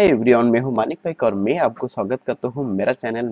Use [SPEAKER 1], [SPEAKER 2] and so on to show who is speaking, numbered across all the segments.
[SPEAKER 1] है एवरीवन मैं हूं मानिक भाई और मैं आपको स्वागत करता हूं मेरा चैनल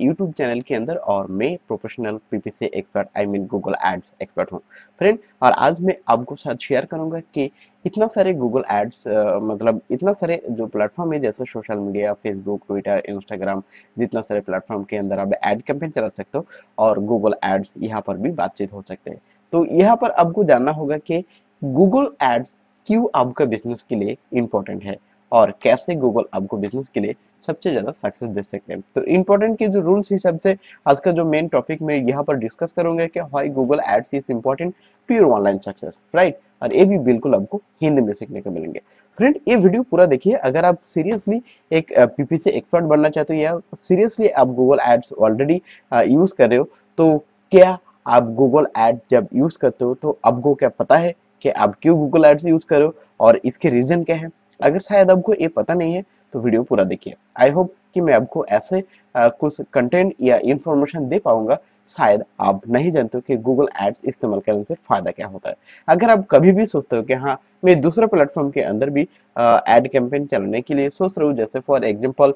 [SPEAKER 1] यूट्यूब चैनल के अंदर और मैं professional PPC expert I mean Google ads expert हूं फ्रेंड और आज मैं आपको साथ शेयर करूंगा कि इतना सारे गूगल एड्स मतलब इतना सारे जो प्लेटफॉर्म है जैसे social media Facebook Twitter Instagram जितना सारे प्लेटफॉर्म के अंदर आप एड कैंपेन चला सकते हो और गूगल एड्स यहाँ पर भी बातचीत हो सकते हैं तो यहाँ पर आपको जानना होगा कि गूगल एड्स क्यों आपका बिजनेस के लिए इम्पोर्टेंट है और कैसे गूगल आपको बिजनेस के लिए सबसे ज़्यादा सक्सेस दे सकते हैं तो इम्पोर्टेंट के जो रूल्स हिसाब से आज का जो मेन टॉपिक मैं यहाँ पर डिस्कस करूंगा कि hi Google ads is important pure online success right और ये भी बिल्कुल आपको हिंदी में सीखने को मिलेंगे फ्रेंड ये वीडियो पूरा देखिए अगर आप सीरियसली एक पीपी से एक्सपर्ट बनना चाहते हो या सीरियसली आप गूगल एड्स ऑलरेडी यूज़ कर रहे हो तो क्या आप गूगल एड जब यूज़ करते हो तो आपको क्या पता है कि आप क्यों गूगल एड्स यूज़ करो और इसके रीज़न क्या है अगर शायद आपको ये पता नहीं है तो वीडियो पूरा देखिए आई होप कि मैं आपको ऐसे आ, कुछ कंटेंट या इंफॉर्मेशन दे पाऊंगा शायद आप नहीं जानते कि गूगल एड्स इस्तेमाल करने से फ़ायदा क्या होता है अगर आप कभी भी सोचते हो कि हाँ मैं दूसरे प्लेटफॉर्म के अंदर भी एड कैंपेन चलाने के लिए सोच रहा हूँ जैसे फॉर एग्जाम्पल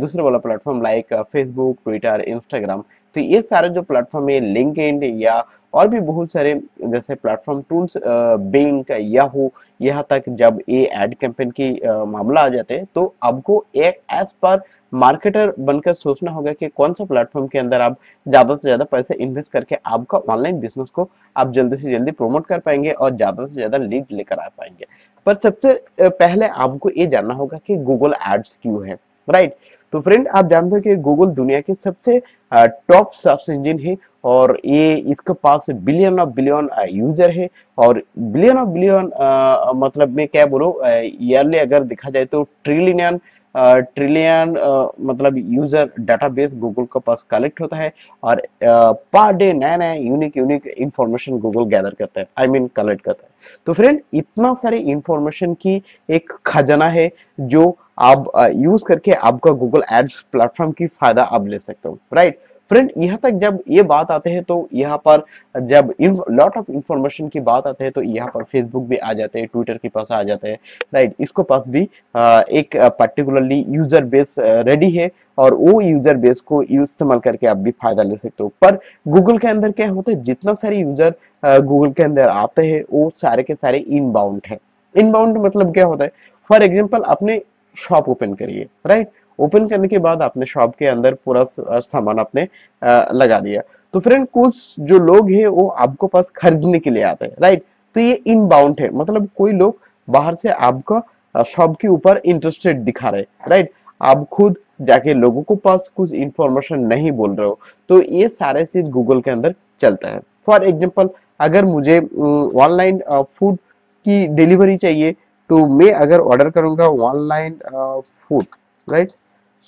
[SPEAKER 1] दूसरे वाला platform like Facebook Twitter Instagram तो ये सारे जो प्लेटफॉर्म है लिंक या और भी बहुत सारे जैसे प्लेटफॉर्म टूल्स बैंक याहू यहाँ तक जब ये एड कैंपेन की आ, मामला आ जाते हैं तो आपको एक एज पर मार्केटर बनकर सोचना होगा कि कौन सा प्लेटफॉर्म के अंदर आप ज़्यादा से ज़्यादा पैसे इन्वेस्ट करके आपका ऑनलाइन बिजनेस को आप जल्दी से जल्दी प्रमोट कर पाएंगे और ज़्यादा से ज़्यादा लीड लेकर आ पाएंगे पर सबसे पहले आपको ये जानना होगा कि गूगल एड्स क्यों है राइट right? तो फ्रेंड आप जानते हो कि गूगल दुनिया के सबसे टॉप सर्च इंजन है और ये इसके पास बिलियन ऑफ बिलियन यूजर है और बिलियन ऑफ बिलियन मतलब मैं क्या बोलूँ ईयरली अगर देखा जाए तो ट्रिलियन ट्रिलियन मतलब यूजर डाटाबेस गूगल के पास कलेक्ट होता है और पर डे नया नया unique unique information Google gather करता है I I mean mean, collect करता है तो फ्रेंड इतना सारी इंफॉर्मेशन की एक खजाना है जो आप यूज करके आपका गूगल गूगल एड्स प्लेटफॉर्म की फायदा आप ले सकते हो राइट फ्रेंड यहाँ तक जब ये बात आते हैं तो यहाँ पर जब लॉट ऑफ इंफॉर्मेशन की बात आते हैं तो यहाँ पर फेसबुक भी आ जाते हैं ट्विटर के पास आ जाते हैं राइट इसको पास भी एक पर्टिकुलरली यूजर बेस रेडी है और वो यूजर बेस को इस्तेमाल करके आप भी फायदा ले सकते हो पर गूगल के अंदर क्या होता है जितना सारे यूजर गूगल के अंदर आते हैं वो सारे के सारे इनबाउंड है इनबाउंड मतलब क्या होता है फॉर एग्जाम्पल अपने शॉप ओपन करिए राइट ओपन करने के बाद आपने शॉप के अंदर पूरा सामान आपने लगा दिया तो फ्रेंड कुछ जो लोग हैं वो आपको पास खरीदने के लिए आते हैं राइट तो ये इनबाउंड है मतलब कोई लोग बाहर से आपका शॉप के ऊपर इंटरेस्टेड दिखा रहे राइट आप खुद जाके लोगों को पास कुछ इंफॉर्मेशन नहीं बोल रहे हो तो ये सारे चीज गूगल के अंदर चलता है फॉर एग्जाम्पल अगर मुझे ऑनलाइन फूड की डिलीवरी चाहिए तो मैं अगर ऑर्डर करूंगा online food right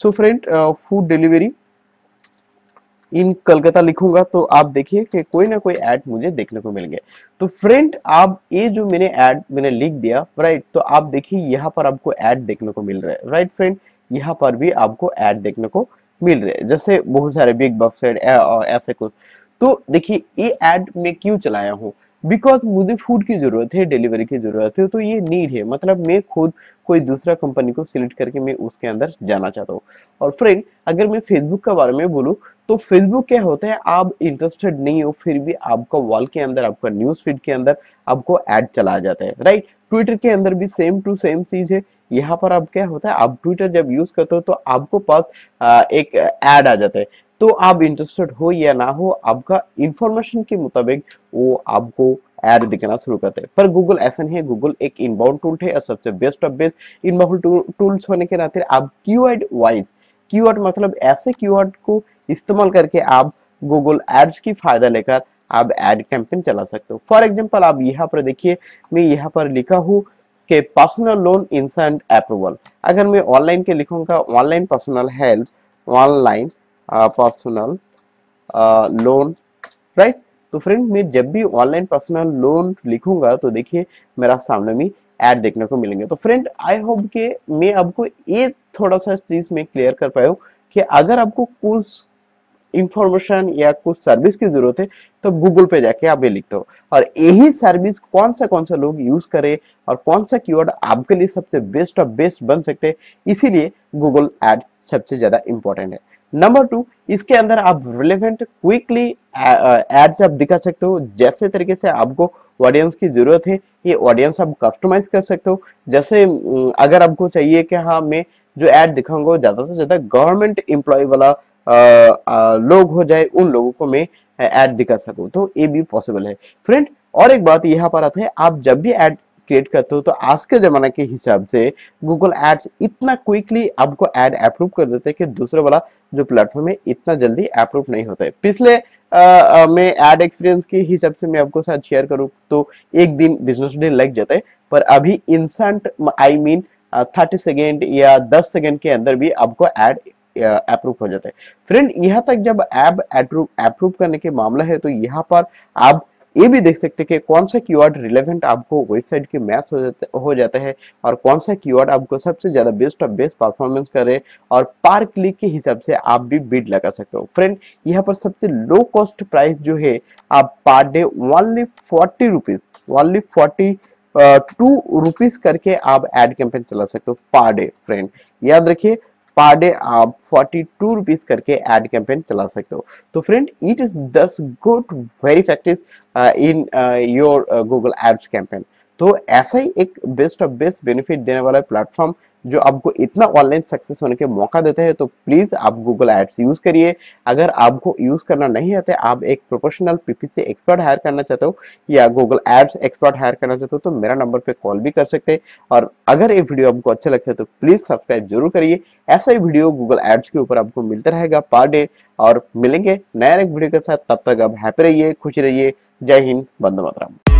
[SPEAKER 1] so friend food delivery in Calcutta लिखूंगा तो आप देखिए कि कोई ना कोई एड मुझे देखने को मिल गया तो फ्रेंड आप ये जो मैंने एड मैंने लिख दिया राइट तो आप देखिए यहाँ पर आपको एड देखने को मिल रहा है राइट फ्रेंड यहाँ पर भी आपको एड देखने को मिल रहे हैं जैसे बहुत सारे बिग बफ ऐसे कुछ तो देखिए ये ऐड मैं क्यों चलाया हूँ बिकॉज मुझे फूड की ज़रूरत है डिलीवरी की ज़रूरत है तो ये नीड है मतलब मैं खुद कोई दूसरा कंपनी को सिलेक्ट करके मैं उसके अंदर जाना चाहता हूँ और फ्रेंड अगर मैं फेसबुक के बारे में बोलूँ तो फेसबुक क्या होता है आप इंटरेस्टेड नहीं हो फिर भी आपका वॉल के अंदर आपका न्यूज़ फीड के अंदर आपको एड चला जाता है राइट ट्विटर के अंदर भी सेम टू सेम चीज़ है यहाँ पर आप क्या होता है आप ट्विटर जब यूज करते हो तो आपको पास एक एड आ जाता है तो आप इंटरेस्टेड हो या ना हो आपका इंफॉर्मेशन के मुताबिक वो आपको एड दिखना शुरू करते हैं पर गूगल ऐसा नहीं है गूगल एक इनबाउंड टूल है और सबसे best of best inbound tools होने के नाते आप कीवर्ड वाइज कीवर्ड मतलब ऐसे कीवर्ड को इस्तेमाल करके आप गूगल एड्स की फायदा लेकर आप एड कैंपेन चला सकते हो फॉर एग्जाम्पल आप यहाँ पर देखिए मैं यहाँ पर लिखा हूँ के पर्सनल लोन इंसेंट अप्रूवल अगर मैं ऑनलाइन के लिखूंगा online personal help online personal loan right तो फ्रेंड मैं जब भी ऑनलाइन पर्सनल लोन लिखूंगा तो देखिए मेरा सामने में एड देखने को मिलेंगे तो फ्रेंड आई होप के मैं आपको ये थोड़ा सा चीज में क्लियर कर पाया हूँ कि अगर आपको कुछ इंफॉर्मेशन या कुछ सर्विस की जरूरत है तो गूगल पे जाके आप ये लिखते हो और यही सर्विस कौन सा कौन सा लोग यूज करें और कौन सा कीवर्ड आपके लिए सबसे बेस्ट और बेस्ट बन सकते हैं इसीलिए गूगल एड सबसे ज्यादा इंपॉर्टेंट है नंबर टू इसके अंदर आप रिलेवेंट क्विकली एड्स आप दिखा सकते हो जैसे तरीके से आपको ऑडियंस की जरूरत है ये ऑडियंस आप कस्टमाइज कर सकते हो जैसे अगर आपको चाहिए कि हाँ मैं जो एड दिखाऊंगा ज्यादा से ज्यादा गवर्नमेंट एम्प्लॉय वाला आ, आ, लोग हो जाए उन लोगों को मैं एड दिखा सकूँ तो ये भी पॉसिबल है फ्रेंड और एक बात यहाँ पर आता है आप जब भी एड क्रिएट करते हो तो आज के ज़माने के हिसाब से गूगल एड्स इतना क्विकली आपको एड अप्रूव कर देते हैं कि दूसरे वाला जो प्लेटफॉर्म है इतना जल्दी अप्रूव नहीं होता है पिछले आ, मैं एड एक्सपीरियंस के हिसाब से मैं आपको साथ शेयर करूँ तो एक दिन बिजनेस डे लग जाता है पर अभी instant I mean thirty second या दस सेकेंड के अंदर भी आपको एड अप्रूव हो जाता है फ्रेंड यहाँ तक जब ऐप अप्रूव करने के मामला है तो यहाँ पर आप ये भी देख सकते हैं कि कौन सा कीवर्ड रिलेवेंट आपको वेबसाइट के मैच हो जाते हो जाता है और कौन सा कीवर्ड आपको सबसे ज़्यादा बेस्ट और बेस्ट परफॉर्मेंस करे और पार क्लिक के हिसाब से आप भी बिड लगा सकते हो फ्रेंड यहाँ पर सबसे लो कॉस्ट प्राइस जो है आप per day only forty rupees only forty two rupees करके आप एड कैंपेन चला सकते हो पर डे फ्रेंड याद रखिए पर डे आप फोर्टी टू रुपीज करके एड कैंपेन चला सकते हो तो friend it is this good very effective in your Google ads campaign तो ऐसा ही एक बेस्ट ऑफ बेस्ट बेनिफिट देने वाला प्लेटफॉर्म जो आपको इतना ऑनलाइन सक्सेस होने के मौका देता है तो प्लीज़ आप गूगल एड्स यूज़ करिए अगर आपको यूज़ करना नहीं आता आप एक प्रोफेशनल पीपीसी एक्सपर्ट हायर करना चाहते हो या गूगल एड्स एक्सपर्ट हायर करना चाहते हो तो मेरा नंबर पर कॉल भी कर सकते हैं और अगर ये वीडियो आपको अच्छा लगता है तो प्लीज़ सब्सक्राइब जरूर करिए ऐसा ही वीडियो गूगल एड्स के ऊपर आपको मिलता रहेगा पर डे और मिलेंगे नया एक वीडियो के साथ तब तक आप हैप्पी रहिए खुश रहिए जय हिंद बंदे मातरम